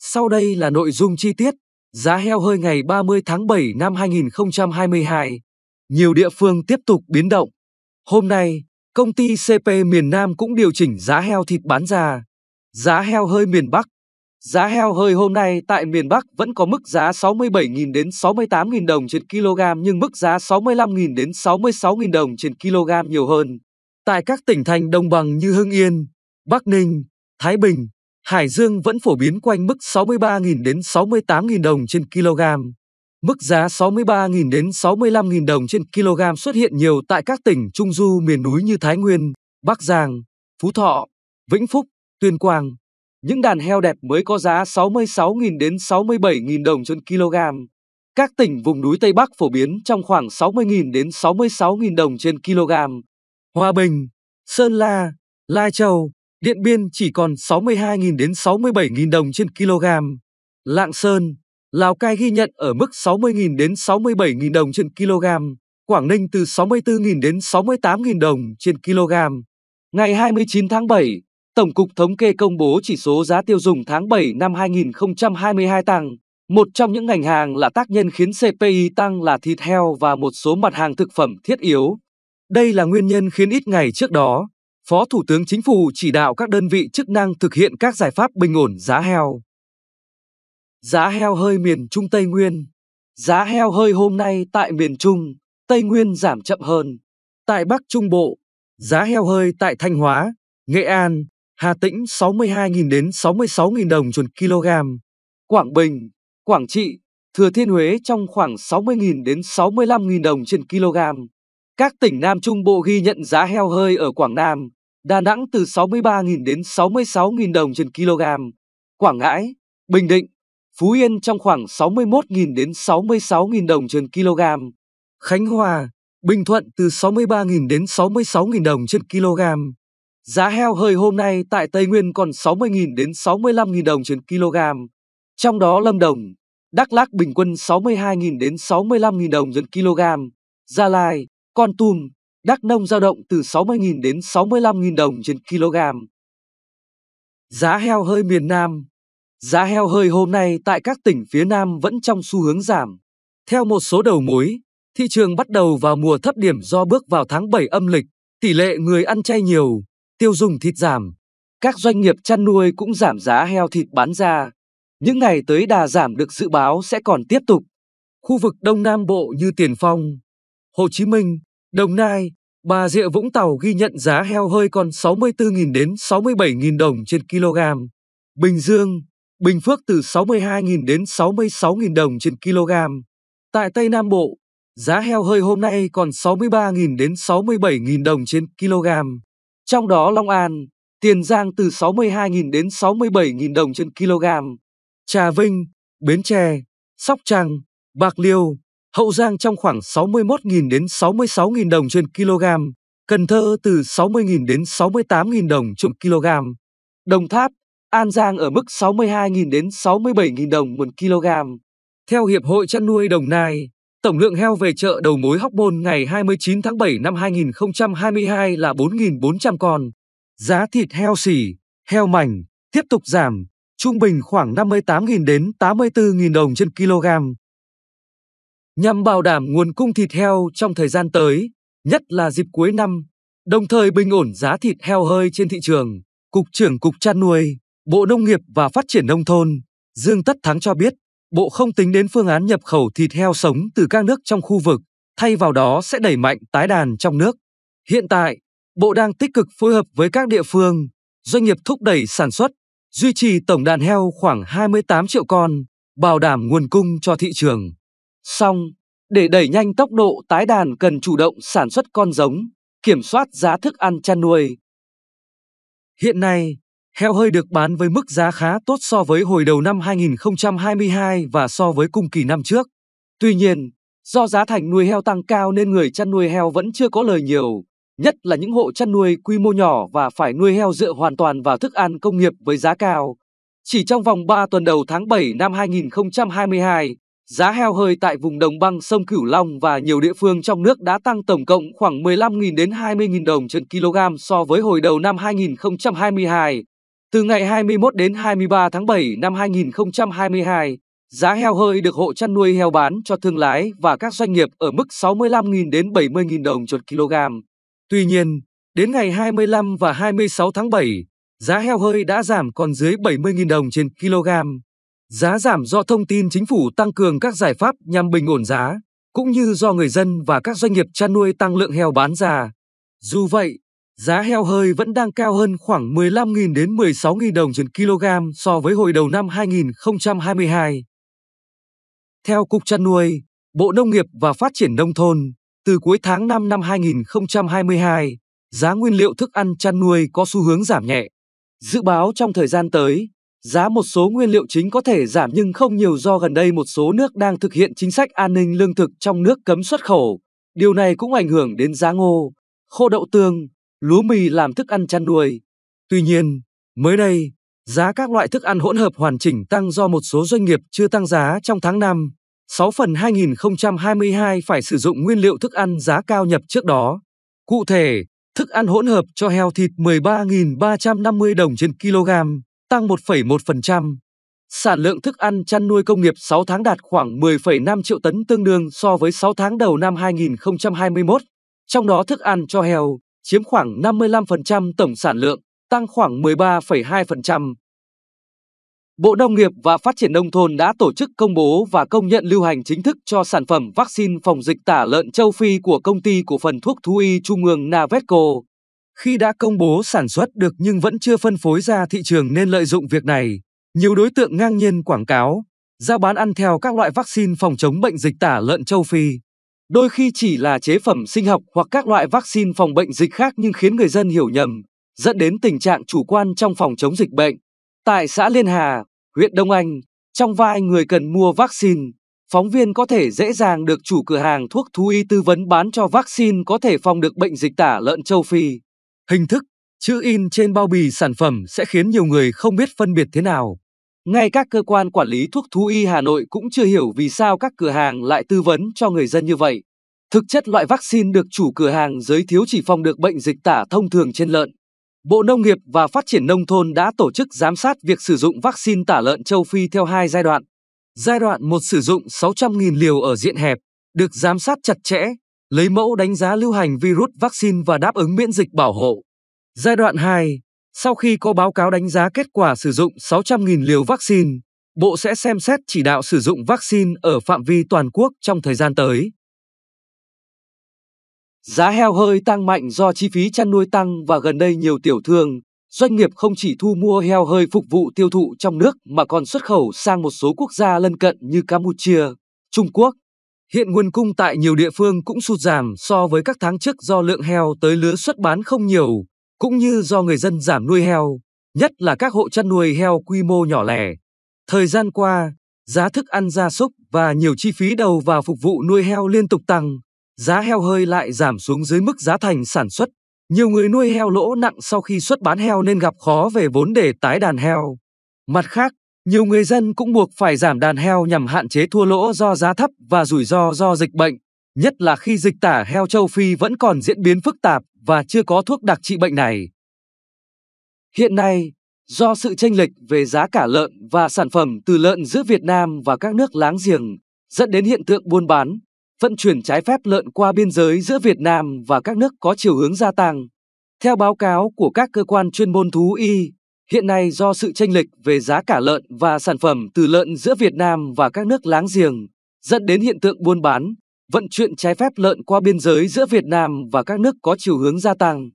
Sau đây là nội dung chi tiết. Giá heo hơi ngày 30 tháng 7 năm 2022. Nhiều địa phương tiếp tục biến động. Hôm nay, công ty CP miền Nam cũng điều chỉnh giá heo thịt bán ra. Giá heo hơi miền Bắc. Giá heo hơi hôm nay tại miền Bắc vẫn có mức giá 67.000 đến 68.000 đồng trên kg nhưng mức giá 65.000 đến 66.000 đồng trên kg nhiều hơn. Tại các tỉnh thành đồng bằng như Hưng Yên, Bắc Ninh, Thái Bình, Hải Dương vẫn phổ biến quanh mức 63.000 đến 68.000 đồng trên kg. Mức giá 63.000 đến 65.000 đồng trên kg xuất hiện nhiều tại các tỉnh trung du miền núi như Thái Nguyên, Bắc Giang, Phú Thọ, Vĩnh Phúc, Tuyên Quang. Những đàn heo đẹp mới có giá 66.000 đến 67.000 đồng trên kg. Các tỉnh vùng núi Tây Bắc phổ biến trong khoảng 60.000 đến 66.000 đồng trên kg. Hòa Bình, Sơn La, Lai Châu, Điện Biên chỉ còn 62.000 đến 67.000 đồng trên kg. Lạng Sơn, Lào Cai ghi nhận ở mức 60.000 đến 67.000 đồng trên kg, Quảng Ninh từ 64.000 đến 68.000 đồng trên kg. Ngày 29 tháng 7, Tổng cục Thống kê công bố chỉ số giá tiêu dùng tháng 7 năm 2022 tăng. Một trong những ngành hàng là tác nhân khiến CPI tăng là thịt heo và một số mặt hàng thực phẩm thiết yếu. Đây là nguyên nhân khiến ít ngày trước đó, Phó Thủ tướng Chính phủ chỉ đạo các đơn vị chức năng thực hiện các giải pháp bình ổn giá heo. Giá heo hơi miền Trung Tây Nguyên Giá heo hơi hôm nay tại miền Trung, Tây Nguyên giảm chậm hơn. Tại Bắc Trung Bộ, giá heo hơi tại Thanh Hóa, Nghệ An, Hà Tĩnh 62.000 đến 66.000 đồng chuẩn kg. Quảng Bình, Quảng Trị, Thừa Thiên Huế trong khoảng 60.000 đến 65.000 đồng trên kg. Các tỉnh Nam Trung Bộ ghi nhận giá heo hơi ở Quảng Nam, Đà Nẵng từ 63.000 đến 66.000 đồng trên kg, Quảng Ngãi, Bình Định, Phú Yên trong khoảng 61.000 đến 66.000 đồng trên kg, Khánh Hòa, Bình Thuận từ 63.000 đến 66.000 đồng trên kg. Giá heo hơi hôm nay tại Tây Nguyên còn 60.000 đến 65.000 đồng trên kg. Trong đó Lâm Đồng, Đắk Lắk bình quân 62.000 đến 65.000 đồng trên kg. Gia Lai, Con Tum, Đắk Nông dao động từ 60.000 đến 65.000 đồng trên kg. Giá heo hơi miền Nam Giá heo hơi hôm nay tại các tỉnh phía Nam vẫn trong xu hướng giảm. Theo một số đầu mối, thị trường bắt đầu vào mùa thấp điểm do bước vào tháng 7 âm lịch, tỷ lệ người ăn chay nhiều, tiêu dùng thịt giảm. Các doanh nghiệp chăn nuôi cũng giảm giá heo thịt bán ra. Những ngày tới đà giảm được dự báo sẽ còn tiếp tục. Khu vực Đông Nam Bộ như Tiền Phong, Hồ Chí Minh, Đồng Nai, Bà Rịa Vũng Tàu ghi nhận giá heo hơi còn 64.000 đến 67.000 đồng trên kg. Bình Dương, Bình Phước từ 62.000 đến 66.000 đồng trên kg. Tại Tây Nam Bộ, giá heo hơi hôm nay còn 63.000 đến 67.000 đồng trên kg. Trong đó Long An, Tiền Giang từ 62.000 đến 67.000 đồng trên kg. Trà Vinh, Bến Tre, Sóc Trăng, Bạc Liêu, Hậu Giang trong khoảng 61.000 đến 66.000 đồng trên kg, Cần Thơ từ 60.000 đến 68.000 đồng trên kg, Đồng Tháp, An Giang ở mức 62.000 đến 67.000 đồng một kg. Theo Hiệp hội chăn nuôi Đồng Nai, tổng lượng heo về chợ đầu mối Hóc Môn ngày 29 tháng 7 năm 2022 là 4.400 con. Giá thịt heo xỉ, heo mảnh tiếp tục giảm, trung bình khoảng 58.000 đến 84.000 đồng trên kg nhằm bảo đảm nguồn cung thịt heo trong thời gian tới, nhất là dịp cuối năm, đồng thời bình ổn giá thịt heo hơi trên thị trường. Cục trưởng Cục chăn nuôi, Bộ Nông nghiệp và Phát triển Nông thôn, Dương Tất Thắng cho biết, Bộ không tính đến phương án nhập khẩu thịt heo sống từ các nước trong khu vực, thay vào đó sẽ đẩy mạnh tái đàn trong nước. Hiện tại, Bộ đang tích cực phối hợp với các địa phương, doanh nghiệp thúc đẩy sản xuất, duy trì tổng đàn heo khoảng 28 triệu con, bảo đảm nguồn cung cho thị trường. Song, để đẩy nhanh tốc độ tái đàn cần chủ động sản xuất con giống, kiểm soát giá thức ăn chăn nuôi. Hiện nay, heo hơi được bán với mức giá khá tốt so với hồi đầu năm 2022 và so với cùng kỳ năm trước. Tuy nhiên, do giá thành nuôi heo tăng cao nên người chăn nuôi heo vẫn chưa có lời nhiều, nhất là những hộ chăn nuôi quy mô nhỏ và phải nuôi heo dựa hoàn toàn vào thức ăn công nghiệp với giá cao. Chỉ trong vòng 3 tuần đầu tháng 7 năm 2022, Giá heo hơi tại vùng đồng bằng sông Cửu Long và nhiều địa phương trong nước đã tăng tổng cộng khoảng 15.000 đến 20.000 đồng trên kg so với hồi đầu năm 2022. Từ ngày 21 đến 23 tháng 7 năm 2022, giá heo hơi được hộ chăn nuôi heo bán cho thương lái và các doanh nghiệp ở mức 65.000 đến 70.000 đồng trên kg. Tuy nhiên, đến ngày 25 và 26 tháng 7, giá heo hơi đã giảm còn dưới 70.000 đồng trên kg. Giá giảm do thông tin chính phủ tăng cường các giải pháp nhằm bình ổn giá, cũng như do người dân và các doanh nghiệp chăn nuôi tăng lượng heo bán ra. Dù vậy, giá heo hơi vẫn đang cao hơn khoảng 15.000 đến 16.000 đồng trên kg so với hồi đầu năm 2022. Theo Cục Chăn nuôi, Bộ Nông nghiệp và Phát triển Nông thôn, từ cuối tháng 5 năm 2022, giá nguyên liệu thức ăn chăn nuôi có xu hướng giảm nhẹ. Dự báo trong thời gian tới, Giá một số nguyên liệu chính có thể giảm nhưng không nhiều do gần đây một số nước đang thực hiện chính sách an ninh lương thực trong nước cấm xuất khẩu. Điều này cũng ảnh hưởng đến giá ngô, khô đậu tương, lúa mì làm thức ăn chăn nuôi. Tuy nhiên, mới đây, giá các loại thức ăn hỗn hợp hoàn chỉnh tăng do một số doanh nghiệp chưa tăng giá trong tháng 5, 6 phần 2022 phải sử dụng nguyên liệu thức ăn giá cao nhập trước đó. Cụ thể, thức ăn hỗn hợp cho heo thịt 13.350 đồng trên kg tăng 1,1%. Sản lượng thức ăn chăn nuôi công nghiệp 6 tháng đạt khoảng 10,5 triệu tấn tương đương so với 6 tháng đầu năm 2021, trong đó thức ăn cho heo chiếm khoảng 55% tổng sản lượng, tăng khoảng 13,2%. Bộ Nông nghiệp và Phát triển Nông thôn đã tổ chức công bố và công nhận lưu hành chính thức cho sản phẩm vaccine phòng dịch tả lợn châu Phi của công ty cổ phần thuốc thú y Trung ương Navetco. Khi đã công bố sản xuất được nhưng vẫn chưa phân phối ra thị trường nên lợi dụng việc này, nhiều đối tượng ngang nhiên quảng cáo, giao bán ăn theo các loại vaccine phòng chống bệnh dịch tả lợn châu Phi. Đôi khi chỉ là chế phẩm sinh học hoặc các loại vaccine phòng bệnh dịch khác nhưng khiến người dân hiểu nhầm, dẫn đến tình trạng chủ quan trong phòng chống dịch bệnh. Tại xã Liên Hà, huyện Đông Anh, trong vai người cần mua vaccine, phóng viên có thể dễ dàng được chủ cửa hàng thuốc thú y tư vấn bán cho vaccine có thể phòng được bệnh dịch tả lợn châu Phi. Hình thức, chữ in trên bao bì sản phẩm sẽ khiến nhiều người không biết phân biệt thế nào. Ngay các cơ quan quản lý thuốc thú y Hà Nội cũng chưa hiểu vì sao các cửa hàng lại tư vấn cho người dân như vậy. Thực chất loại vaccine được chủ cửa hàng giới thiếu chỉ phòng được bệnh dịch tả thông thường trên lợn. Bộ Nông nghiệp và Phát triển Nông thôn đã tổ chức giám sát việc sử dụng vaccine tả lợn châu Phi theo hai giai đoạn. Giai đoạn một sử dụng 600.000 liều ở diện hẹp, được giám sát chặt chẽ, lấy mẫu đánh giá lưu hành virus vaccine và đáp ứng miễn dịch bảo hộ. Giai đoạn 2, sau khi có báo cáo đánh giá kết quả sử dụng 600.000 liều vaccine, Bộ sẽ xem xét chỉ đạo sử dụng vaccine ở phạm vi toàn quốc trong thời gian tới. Giá heo hơi tăng mạnh do chi phí chăn nuôi tăng và gần đây nhiều tiểu thương, doanh nghiệp không chỉ thu mua heo hơi phục vụ tiêu thụ trong nước mà còn xuất khẩu sang một số quốc gia lân cận như Campuchia, Trung Quốc, Hiện nguồn cung tại nhiều địa phương cũng sụt giảm so với các tháng trước do lượng heo tới lứa xuất bán không nhiều, cũng như do người dân giảm nuôi heo, nhất là các hộ chăn nuôi heo quy mô nhỏ lẻ. Thời gian qua, giá thức ăn gia súc và nhiều chi phí đầu vào phục vụ nuôi heo liên tục tăng, giá heo hơi lại giảm xuống dưới mức giá thành sản xuất. Nhiều người nuôi heo lỗ nặng sau khi xuất bán heo nên gặp khó về vốn để tái đàn heo. Mặt khác, nhiều người dân cũng buộc phải giảm đàn heo nhằm hạn chế thua lỗ do giá thấp và rủi ro do dịch bệnh, nhất là khi dịch tả heo châu Phi vẫn còn diễn biến phức tạp và chưa có thuốc đặc trị bệnh này. Hiện nay, do sự chênh lệch về giá cả lợn và sản phẩm từ lợn giữa Việt Nam và các nước láng giềng, dẫn đến hiện tượng buôn bán, vận chuyển trái phép lợn qua biên giới giữa Việt Nam và các nước có chiều hướng gia tăng. Theo báo cáo của các cơ quan chuyên môn thú y, Hiện nay do sự tranh lệch về giá cả lợn và sản phẩm từ lợn giữa Việt Nam và các nước láng giềng, dẫn đến hiện tượng buôn bán, vận chuyển trái phép lợn qua biên giới giữa Việt Nam và các nước có chiều hướng gia tăng.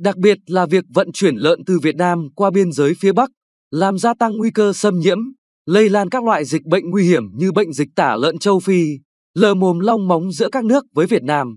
Đặc biệt là việc vận chuyển lợn từ Việt Nam qua biên giới phía Bắc, làm gia tăng nguy cơ xâm nhiễm, lây lan các loại dịch bệnh nguy hiểm như bệnh dịch tả lợn châu Phi, lờ mồm long móng giữa các nước với Việt Nam.